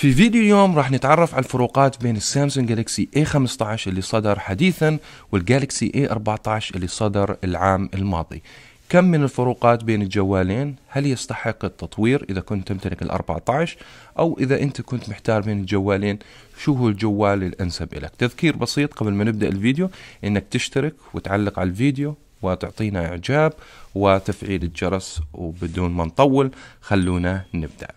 في فيديو اليوم راح نتعرف على الفروقات بين السامسونج جالكسي A15 اللي صدر حديثا والجالكسي A14 اللي صدر العام الماضي كم من الفروقات بين الجوالين هل يستحق التطوير إذا كنت تمتلك ال14 أو إذا أنت كنت محتار بين الجوالين شو هو الجوال الأنسب لك تذكير بسيط قبل ما نبدأ الفيديو أنك تشترك وتعلق على الفيديو وتعطينا إعجاب وتفعيل الجرس وبدون ما نطول خلونا نبدأ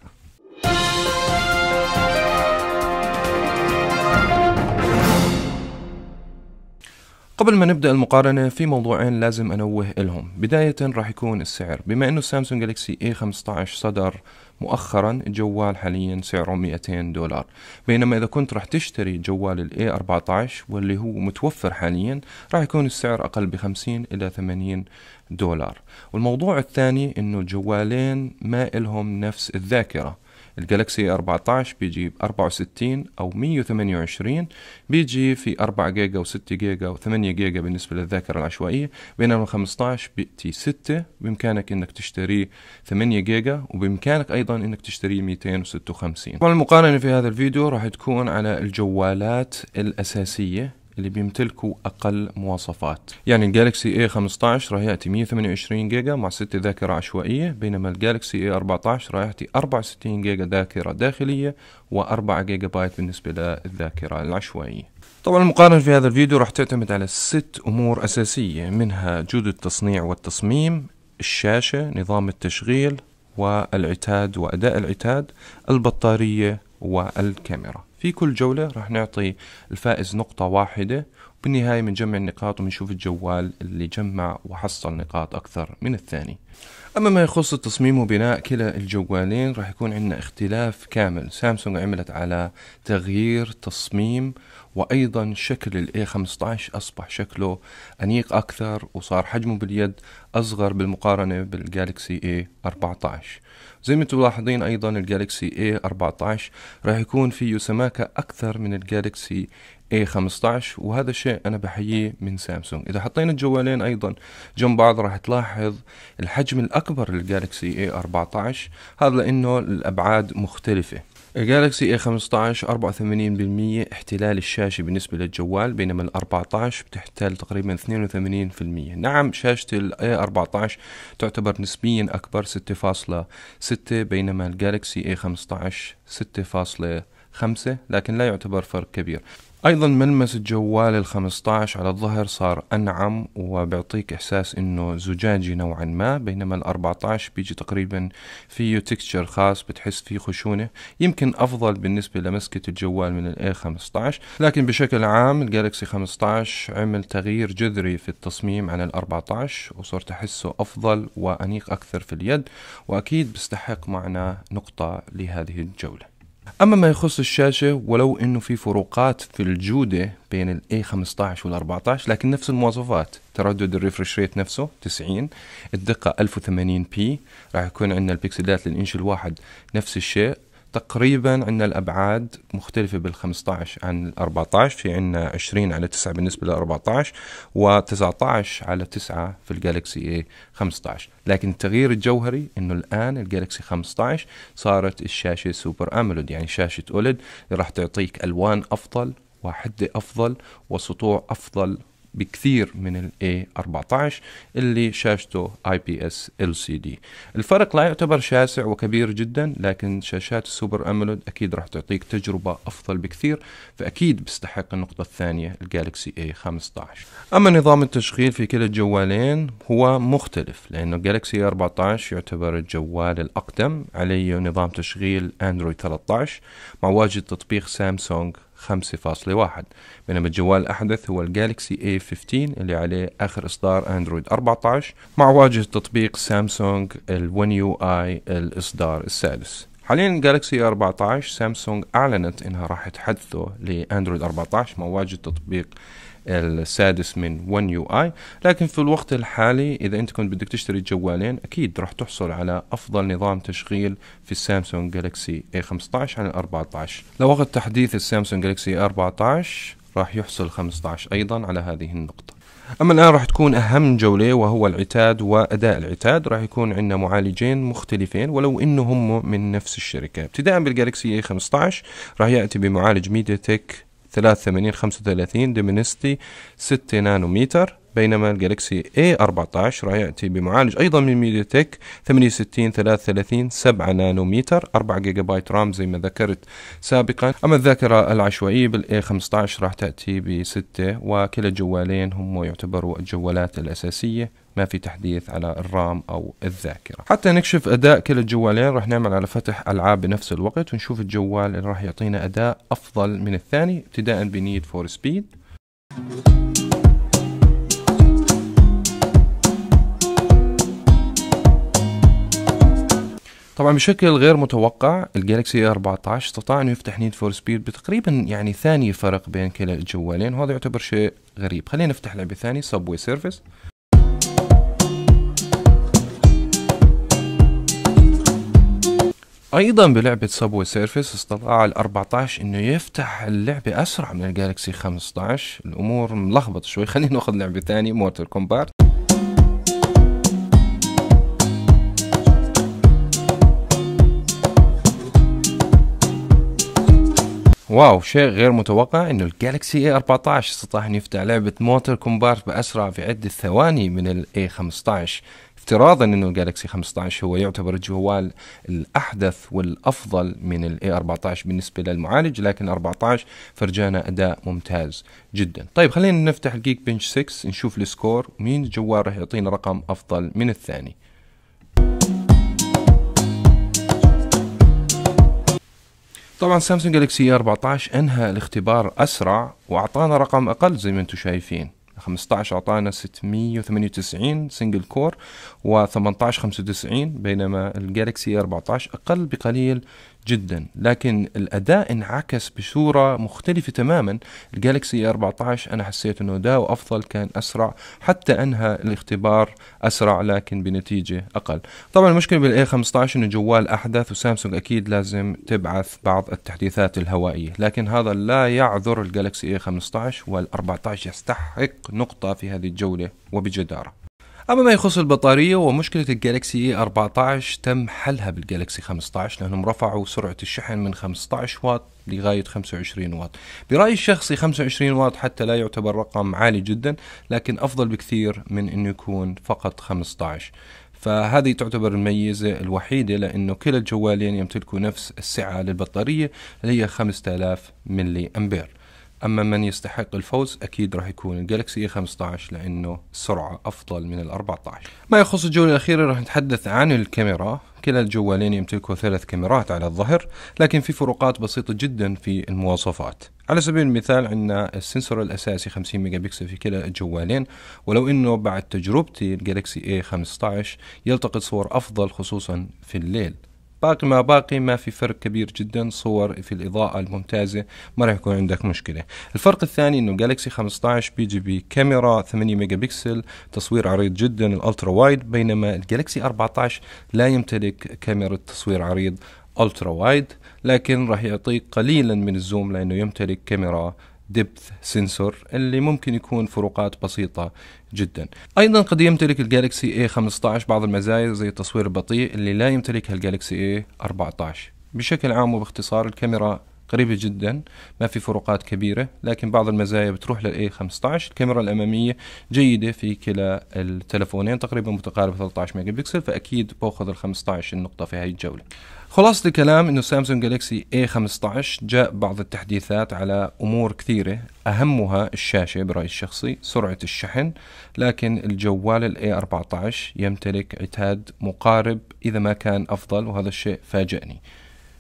قبل ما نبدأ المقارنة في موضوعين لازم أنوه إلهم بداية راح يكون السعر بما أنه سامسونج جالكسي اي 15 صدر مؤخرا الجوال حاليا سعره 200 دولار بينما إذا كنت راح تشتري جوال الاي 14 واللي هو متوفر حاليا راح يكون السعر أقل ب 50 إلى 80 دولار والموضوع الثاني أنه الجوالين ما إلهم نفس الذاكرة الجالكسي 14 بيجي ب 64 أو 128 بيجي في 4 جيجا و6 جيجا و8 جيجا بالنسبة للذاكرة العشوائية بينما ال 15 بيأتي 6 بإمكانك إنك تشتريه 8 جيجا وبإمكانك أيضا إنك تشتريه 256 طبعا المقارنة في هذا الفيديو راح تكون على الجوالات الأساسية اللي بيمتلكوا أقل مواصفات يعني الجالكسي A15 راح يأتي 128 جيجا مع 6 ذاكرة عشوائية بينما الجالكسي A14 راح يأتي 64 جيجا ذاكرة داخلية و4 جيجا بايت بالنسبة للذاكرة العشوائية طبعا المقارنة في هذا الفيديو راح تعتمد على ست أمور أساسية منها جودة التصنيع والتصميم الشاشة نظام التشغيل والعتاد وأداء العتاد البطارية والكاميرا في كل جولة راح نعطي الفائز نقطة واحدة وبالنهاية بنجمع النقاط وبنشوف الجوال اللي جمع وحصل نقاط أكثر من الثاني أما ما يخص التصميم وبناء كلا الجوالين راح يكون عندنا اختلاف كامل سامسونج عملت على تغيير تصميم وأيضا شكل ال A15 أصبح شكله أنيق أكثر وصار حجمه باليد أصغر بالمقارنة بالجالكسي A14 زي ما انتم ملاحظين أيضا الجالكسي A14 راح يكون فيه سماكة أكثر من الجالكسي A15 وهذا الشيء أنا بحييه من سامسونج إذا حطينا الجوالين أيضا جنب بعض راح تلاحظ الحجم الأكبر للجالكسي A14 هذا لأنه الأبعاد مختلفة جالكسي A15 84% احتلال الشاشة بالنسبة للجوال بينما ال 14 بتحتل تقريبا 82% نعم شاشة ال A14 تعتبر نسبيا أكبر 6.6 بينما الجالكسي A15 6.5 لكن لا يعتبر فرق كبير ايضا ملمس الجوال ال15 على الظهر صار انعم وبيعطيك احساس انه زجاجي نوعا ما بينما ال14 بيجي تقريبا فيه تكستشر خاص بتحس فيه خشونه يمكن افضل بالنسبه لمسكه الجوال من الاي 15 لكن بشكل عام الجالكسي 15 عمل تغيير جذري في التصميم عن ال14 وصرت احسه افضل وانيق اكثر في اليد واكيد بيستحق معنا نقطه لهذه الجوله أما ما يخص الشاشة ولو أنه في فروقات في الجودة بين ال A15 وال 14 لكن نفس المواصفات تردد الريفرش ريت نفسه 90 الدقة 1080p راح يكون عندنا البكسلات للإنش الواحد نفس الشيء تقريبا عندنا الابعاد مختلفه بال 15 عن ال 14 في عندنا 20 على 9 بالنسبه لل 14 و19 على 9 في الجالكسي اي 15 لكن التغيير الجوهري انه الان الجالكسي 15 صارت الشاشه سوبر اموليد يعني شاشه اولد راح تعطيك الوان افضل وحده افضل وسطوع افضل بكثير من ال A14 اللي شاشته IPS LCD الفرق لا يعتبر شاسع وكبير جدا لكن شاشات السوبر أمولود أكيد راح تعطيك تجربة أفضل بكثير فأكيد بيستحق النقطة الثانية الجالكسي A15 أما نظام التشغيل في كلا الجوالين هو مختلف لأنه جالكسي a 14 يعتبر الجوال الأقدم عليه نظام تشغيل أندرويد 13 مع واجد تطبيق سامسونج 5.1 بينما الجوال الأحدث هو الجالكسي A15 اللي عليه آخر إصدار أندرويد 14 مع واجهة تطبيق سامسونج ال One UI الإصدار السادس حاليا جالكسي 14 سامسونج اعلنت انها راح تحدثه لاندرويد 14 مع التطبيق تطبيق السادس من ون يو اي لكن في الوقت الحالي اذا انت كنت بدك تشتري جوالين اكيد راح تحصل على افضل نظام تشغيل في السامسونج جالكسي اي 15 عن ال 14 لوقت تحديث السامسونج جالكسي 14 راح يحصل 15 أيضا على هذه النقطة أما الآن راح تكون أهم جولة وهو العتاد وأداء العتاد راح يكون عندنا معالجين مختلفين ولو إنه هم من نفس الشركة ابتداء بالجالكسي A15 راح يأتي بمعالج ميديا تك 35 ديمينستي 6 نانومتر بينما الجالكسي A14 راح يأتي بمعالج أيضا من ميديا تيك 68 33 7 نانومتر 4 جيجا بايت رام زي ما ذكرت سابقا أما الذاكرة العشوائية بال A15 راح تأتي ب 6 وكلا الجوالين هم يعتبروا الجوالات الأساسية ما في تحديث على الرام او الذاكره حتى نكشف اداء كلا الجوالين راح نعمل على فتح العاب بنفس الوقت ونشوف الجوال اللي راح يعطينا اداء افضل من الثاني ابتداء بنيد فور سبيد طبعا بشكل غير متوقع الجالكسي 14 استطاع انه يفتح نيد فور سبيد بتقريبا يعني ثانية فرق بين كلا الجوالين وهذا يعتبر شيء غريب خلينا نفتح لعبة ثانية سبوي سيرفيس ايضا بلعبة سبوي سيرفيس استطاع ال 14 انه يفتح اللعبة اسرع من الجالكسي 15 الامور ملخبطة شوي خلينا ناخذ لعبة ثانية مورتال كومبارت واو شيء غير متوقع انه الجالكسي اي 14 استطاع ان يفتح لعبة موتر كومبارت باسرع في عدة ثواني من الاي 15 افتراضا انه الجالكسي 15 هو يعتبر الجوال الاحدث والافضل من الاي 14 بالنسبه للمعالج لكن 14 فرجانا اداء ممتاز جدا طيب خلينا نفتح الجيك بنش 6 نشوف السكور مين الجوال راح يعطينا رقم افضل من الثاني طبعا سامسونج جالكسي 14 انهى الاختبار اسرع واعطانا رقم اقل زي ما انتم شايفين 15 اعطانا 698 سنجل كور و 18 95 بينما الجالكسي 14 اقل بقليل جدا لكن الاداء انعكس بصوره مختلفه تماما الجالكسي 14 انا حسيت انه اداؤه افضل كان اسرع حتى انهى الاختبار اسرع لكن بنتيجه اقل طبعا المشكله بالاي 15 انه جوال احدث وسامسونج اكيد لازم تبعث بعض التحديثات الهوائيه لكن هذا لا يعذر الجالكسي اي 15 وال 14 يستحق نقطه في هذه الجوله وبجداره أما ما يخص البطارية ومشكلة الجالكسي اي 14 تم حلها بالجالكسي 15 لأنهم رفعوا سرعة الشحن من 15 واط لغاية 25 واط برأيي الشخصي 25 واط حتى لا يعتبر رقم عالي جدا لكن أفضل بكثير من أنه يكون فقط 15 فهذه تعتبر الميزة الوحيدة لأنه كلا الجوالين يمتلكوا نفس السعة للبطارية اللي هي 5000 ملي أمبير اما من يستحق الفوز اكيد راح يكون الجالكسي اي 15 لانه سرعه افضل من ال 14 ما يخص الجوله الاخيره راح نتحدث عن الكاميرا كلا الجوالين يمتلكوا ثلاث كاميرات على الظهر لكن في فروقات بسيطة جدا في المواصفات على سبيل المثال عندنا السنسور الأساسي 50 ميجا بكسل في كلا الجوالين ولو أنه بعد تجربتي الجالكسي اي 15 يلتقط صور أفضل خصوصا في الليل باقي ما باقي ما في فرق كبير جدا صور في الإضاءة الممتازة ما راح يكون عندك مشكلة الفرق الثاني أنه جالكسي 15 بيجي بكاميرا 8 ميجا بكسل تصوير عريض جدا الألترا وايد بينما الجالكسي 14 لا يمتلك كاميرا تصوير عريض ألترا وايد لكن راح يعطيك قليلا من الزوم لأنه يمتلك كاميرا ديبث سنسور اللي ممكن يكون فروقات بسيطة جدا أيضا قد يمتلك الجالكسي A15 بعض المزايا زي التصوير البطيء اللي لا يمتلكها الجالكسي A14 بشكل عام وباختصار الكاميرا قريبة جدا ما في فروقات كبيرة لكن بعض المزايا بتروح لل A15 الكاميرا الأمامية جيدة في كلا التلفونين تقريبا متقاربة 13 ميجا بكسل فأكيد باخذ ال 15 النقطة في هاي الجولة خلاصة الكلام انه سامسونج جالكسي A15 جاء بعض التحديثات على امور كثيرة اهمها الشاشة برأيي الشخصي سرعة الشحن لكن الجوال الـ A14 يمتلك عتاد مقارب اذا ما كان افضل وهذا الشيء فاجأني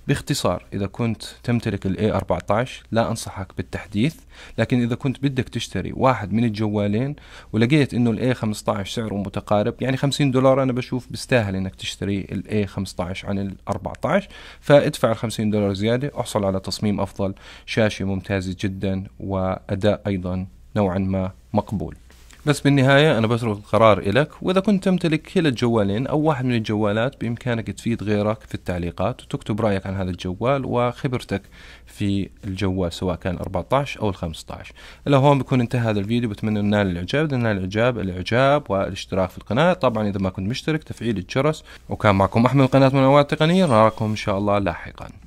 باختصار إذا كنت تمتلك ال A14 لا أنصحك بالتحديث لكن إذا كنت بدك تشتري واحد من الجوالين ولقيت إنه ال A15 سعره متقارب يعني 50 دولار أنا بشوف بيستاهل إنك تشتري ال A15 عن ال 14 فادفع ال 50 دولار زيادة احصل على تصميم أفضل شاشة ممتازة جدا وأداء أيضا نوعا ما مقبول بس بالنهاية أنا بترك القرار إلك وإذا كنت تمتلك كلا الجوالين أو واحد من الجوالات بإمكانك تفيد غيرك في التعليقات وتكتب رأيك عن هذا الجوال وخبرتك في الجوال سواء كان 14 أو 15 إلى هون بكون انتهى هذا الفيديو بتمنى ننال الإعجاب إذا نال الإعجاب الإعجاب والاشتراك في القناة طبعا إذا ما كنت مشترك تفعيل الجرس وكان معكم أحمد قناة منوعات تقنية نراكم إن شاء الله لاحقا